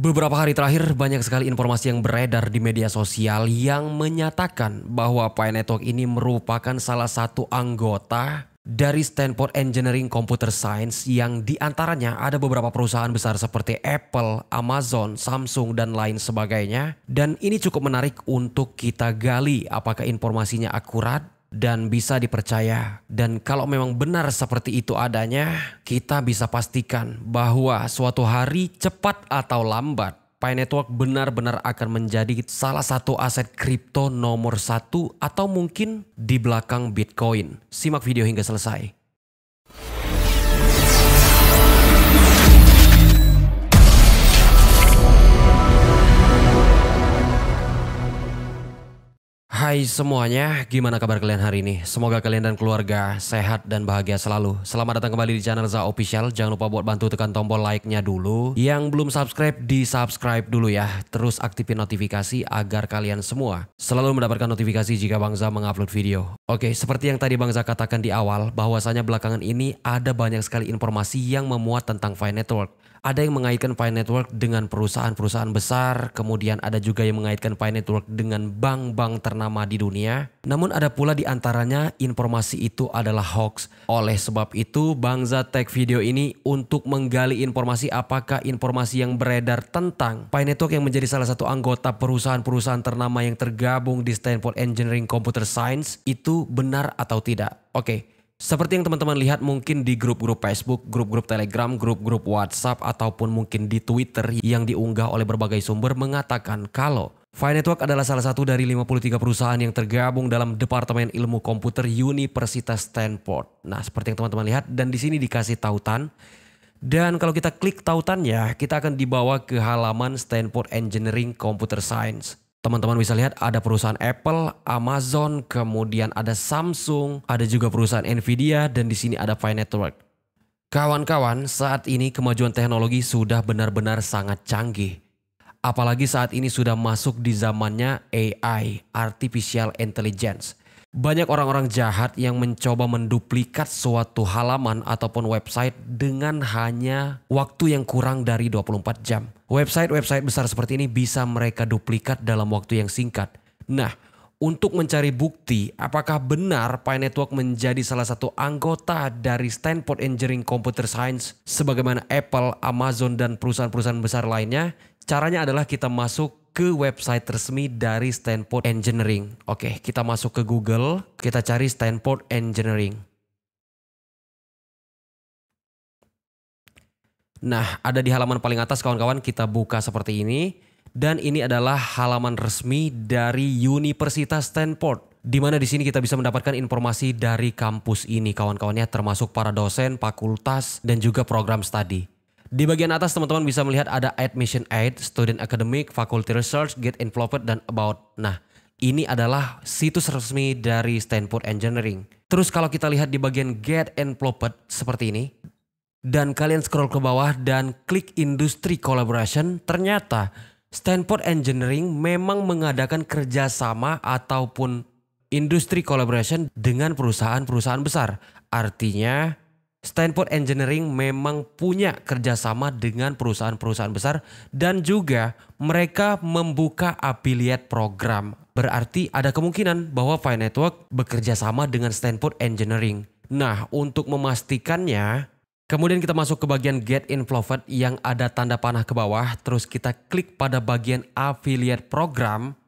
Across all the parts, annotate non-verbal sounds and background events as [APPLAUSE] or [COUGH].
Beberapa hari terakhir banyak sekali informasi yang beredar di media sosial yang menyatakan bahwa Pine Network ini merupakan salah satu anggota dari Stanford Engineering Computer Science yang diantaranya ada beberapa perusahaan besar seperti Apple, Amazon, Samsung, dan lain sebagainya. Dan ini cukup menarik untuk kita gali apakah informasinya akurat dan bisa dipercaya. Dan kalau memang benar seperti itu adanya, kita bisa pastikan bahwa suatu hari cepat atau lambat Pi Network benar-benar akan menjadi salah satu aset kripto nomor satu atau mungkin di belakang Bitcoin. Simak video hingga selesai. Hai semuanya, gimana kabar kalian hari ini? Semoga kalian dan keluarga sehat dan bahagia selalu. Selamat datang kembali di channel Za Official. Jangan lupa buat bantu tekan tombol like-nya dulu. Yang belum subscribe, di subscribe dulu ya. Terus aktifin notifikasi agar kalian semua selalu mendapatkan notifikasi jika Bang Za mengupload video. Oke, seperti yang tadi Bang Za katakan di awal, bahwasanya belakangan ini ada banyak sekali informasi yang memuat tentang Fine Network ada yang mengaitkan Pi Network dengan perusahaan-perusahaan besar, kemudian ada juga yang mengaitkan Pi Network dengan bank-bank ternama di dunia. Namun ada pula di antaranya informasi itu adalah hoax. Oleh sebab itu, Bang Zatek video ini untuk menggali informasi apakah informasi yang beredar tentang Pi Network yang menjadi salah satu anggota perusahaan-perusahaan ternama yang tergabung di Stanford Engineering Computer Science itu benar atau tidak. Oke, okay. Seperti yang teman-teman lihat mungkin di grup-grup Facebook, grup-grup Telegram, grup-grup WhatsApp, ataupun mungkin di Twitter yang diunggah oleh berbagai sumber mengatakan kalau Fine Network adalah salah satu dari 53 perusahaan yang tergabung dalam Departemen Ilmu Komputer Universitas Stanford. Nah, seperti yang teman-teman lihat dan di sini dikasih tautan. Dan kalau kita klik tautannya, kita akan dibawa ke halaman Stanford Engineering Computer Science. Teman-teman bisa lihat ada perusahaan Apple, Amazon, kemudian ada Samsung, ada juga perusahaan Nvidia dan di sini ada Pi Network. Kawan-kawan, saat ini kemajuan teknologi sudah benar-benar sangat canggih. Apalagi saat ini sudah masuk di zamannya AI, artificial intelligence. Banyak orang-orang jahat yang mencoba menduplikat suatu halaman ataupun website dengan hanya waktu yang kurang dari 24 jam. Website-website besar seperti ini bisa mereka duplikat dalam waktu yang singkat. Nah, untuk mencari bukti apakah benar Pi Network menjadi salah satu anggota dari Stanford Engineering Computer Science sebagaimana Apple, Amazon, dan perusahaan-perusahaan besar lainnya, caranya adalah kita masuk ke website resmi dari Stanford Engineering. Oke, kita masuk ke Google, kita cari Stanford Engineering. Nah, ada di halaman paling atas kawan-kawan kita buka seperti ini dan ini adalah halaman resmi dari Universitas Stanford di mana di sini kita bisa mendapatkan informasi dari kampus ini kawan-kawannya termasuk para dosen, fakultas dan juga program studi. Di bagian atas teman-teman bisa melihat ada admission aid, student academic, faculty research, get involved dan about. Nah, ini adalah situs resmi dari Stanford Engineering. Terus kalau kita lihat di bagian get enveloped seperti ini, dan kalian scroll ke bawah dan klik industri collaboration, ternyata Stanford Engineering memang mengadakan kerjasama ataupun industri collaboration dengan perusahaan-perusahaan besar. Artinya Stanford Engineering memang punya kerjasama dengan perusahaan-perusahaan besar dan juga mereka membuka affiliate program. Berarti ada kemungkinan bahwa Fine Network bekerja sama dengan Stanford Engineering. Nah, untuk memastikannya, Kemudian kita masuk ke bagian Get Involved yang ada tanda panah ke bawah, terus kita klik pada bagian Affiliate Program,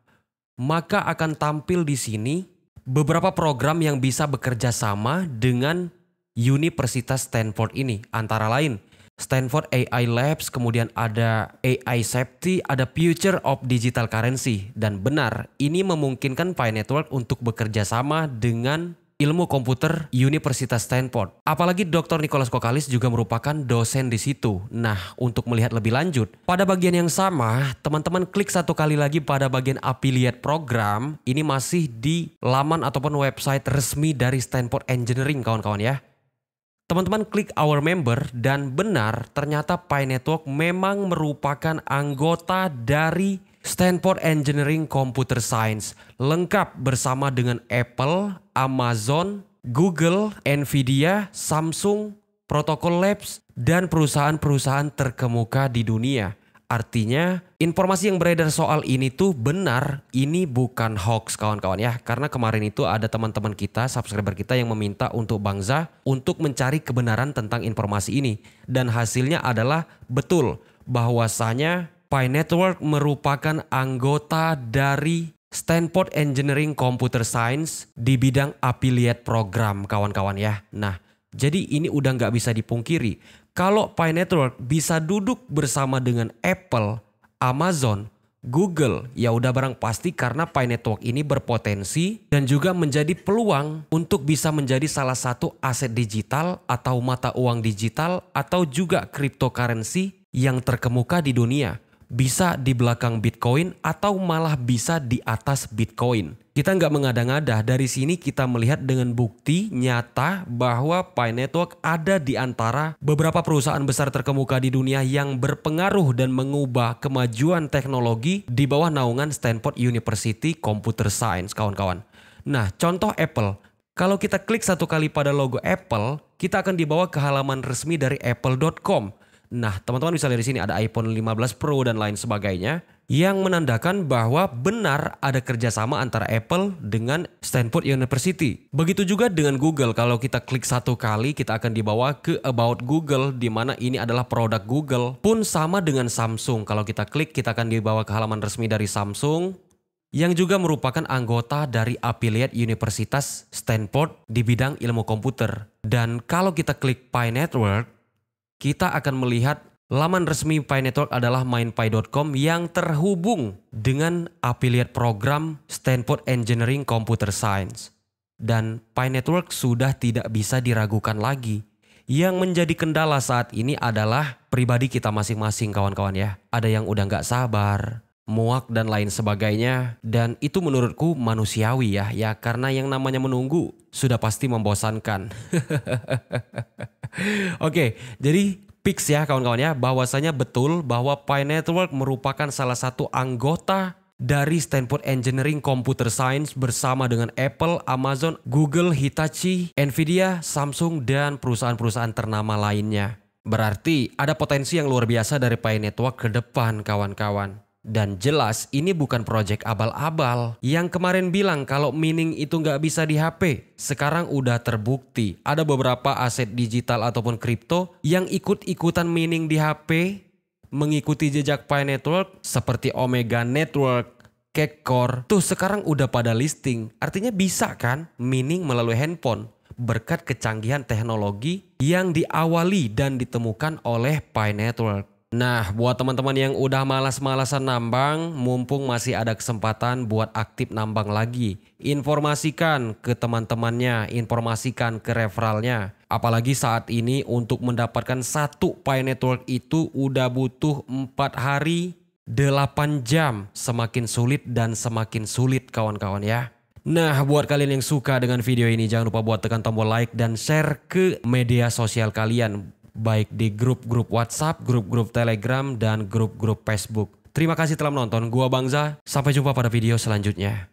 maka akan tampil di sini beberapa program yang bisa bekerja sama dengan Universitas Stanford ini, antara lain Stanford AI Labs, kemudian ada AI Safety, ada Future of Digital Currency. Dan benar, ini memungkinkan Pi Network untuk bekerja sama dengan ilmu komputer Universitas Stanford. Apalagi Dr. Nicholas Kokalis juga merupakan dosen di situ. Nah, untuk melihat lebih lanjut, pada bagian yang sama, teman-teman klik satu kali lagi pada bagian affiliate program. Ini masih di laman ataupun website resmi dari Stanford Engineering, kawan-kawan ya. Teman-teman klik our member dan benar ternyata Pi Network memang merupakan anggota dari Stanford Engineering Computer Science lengkap bersama dengan Apple, Amazon, Google, Nvidia, Samsung, Protocol Labs, dan perusahaan-perusahaan terkemuka di dunia. Artinya, informasi yang beredar soal ini tuh benar, ini bukan hoax kawan-kawan ya. Karena kemarin itu ada teman-teman kita, subscriber kita yang meminta untuk Bangza untuk mencari kebenaran tentang informasi ini. Dan hasilnya adalah betul bahwasanya Pi Network merupakan anggota dari Stanford Engineering Computer Science di bidang affiliate program kawan-kawan ya. Nah, jadi ini udah nggak bisa dipungkiri. Kalau Pi Network bisa duduk bersama dengan Apple, Amazon, Google, ya udah barang pasti karena Pi Network ini berpotensi dan juga menjadi peluang untuk bisa menjadi salah satu aset digital atau mata uang digital atau juga cryptocurrency yang terkemuka di dunia bisa di belakang Bitcoin atau malah bisa di atas Bitcoin. Kita nggak mengada-ngada, dari sini kita melihat dengan bukti nyata bahwa Pi Network ada di antara beberapa perusahaan besar terkemuka di dunia yang berpengaruh dan mengubah kemajuan teknologi di bawah naungan Stanford University Computer Science, kawan-kawan. Nah, contoh Apple. Kalau kita klik satu kali pada logo Apple, kita akan dibawa ke halaman resmi dari apple.com. Nah, teman-teman bisa lihat di sini ada iPhone 15 Pro dan lain sebagainya yang menandakan bahwa benar ada kerjasama antara Apple dengan Stanford University. Begitu juga dengan Google, kalau kita klik satu kali kita akan dibawa ke About Google, di mana ini adalah produk Google. Pun sama dengan Samsung, kalau kita klik kita akan dibawa ke halaman resmi dari Samsung, yang juga merupakan anggota dari affiliate Universitas Stanford di bidang ilmu komputer. Dan kalau kita klik Pi Network, kita akan melihat laman resmi Pi Network adalah mainpai.com yang terhubung dengan affiliate program Stanford Engineering Computer Science. Dan Pi Network sudah tidak bisa diragukan lagi. Yang menjadi kendala saat ini adalah pribadi kita masing-masing kawan-kawan ya. Ada yang udah nggak sabar, muak dan lain sebagainya dan itu menurutku manusiawi ya ya karena yang namanya menunggu sudah pasti membosankan. [LAUGHS] Oke, okay, jadi fix ya kawan kawannya ya bahwasanya betul bahwa Pi Network merupakan salah satu anggota dari Stanford Engineering Computer Science bersama dengan Apple, Amazon, Google, Hitachi, Nvidia, Samsung dan perusahaan-perusahaan ternama lainnya. Berarti ada potensi yang luar biasa dari Pi Network ke depan kawan-kawan. Dan jelas ini bukan project abal-abal. Yang kemarin bilang kalau mining itu nggak bisa di HP, sekarang udah terbukti. Ada beberapa aset digital ataupun kripto yang ikut-ikutan mining di HP, mengikuti jejak Pi Network seperti Omega Network, Kekor, tuh sekarang udah pada listing. Artinya bisa kan mining melalui handphone berkat kecanggihan teknologi yang diawali dan ditemukan oleh Pi Network. Nah, buat teman-teman yang udah malas-malasan nambang, mumpung masih ada kesempatan buat aktif nambang lagi. Informasikan ke teman-temannya, informasikan ke referralnya. Apalagi saat ini untuk mendapatkan satu Pay Network itu udah butuh 4 hari 8 jam. Semakin sulit dan semakin sulit kawan-kawan ya. Nah, buat kalian yang suka dengan video ini, jangan lupa buat tekan tombol like dan share ke media sosial kalian baik di grup-grup WhatsApp, grup-grup Telegram, dan grup-grup Facebook. Terima kasih telah menonton. Gua Bangza, sampai jumpa pada video selanjutnya.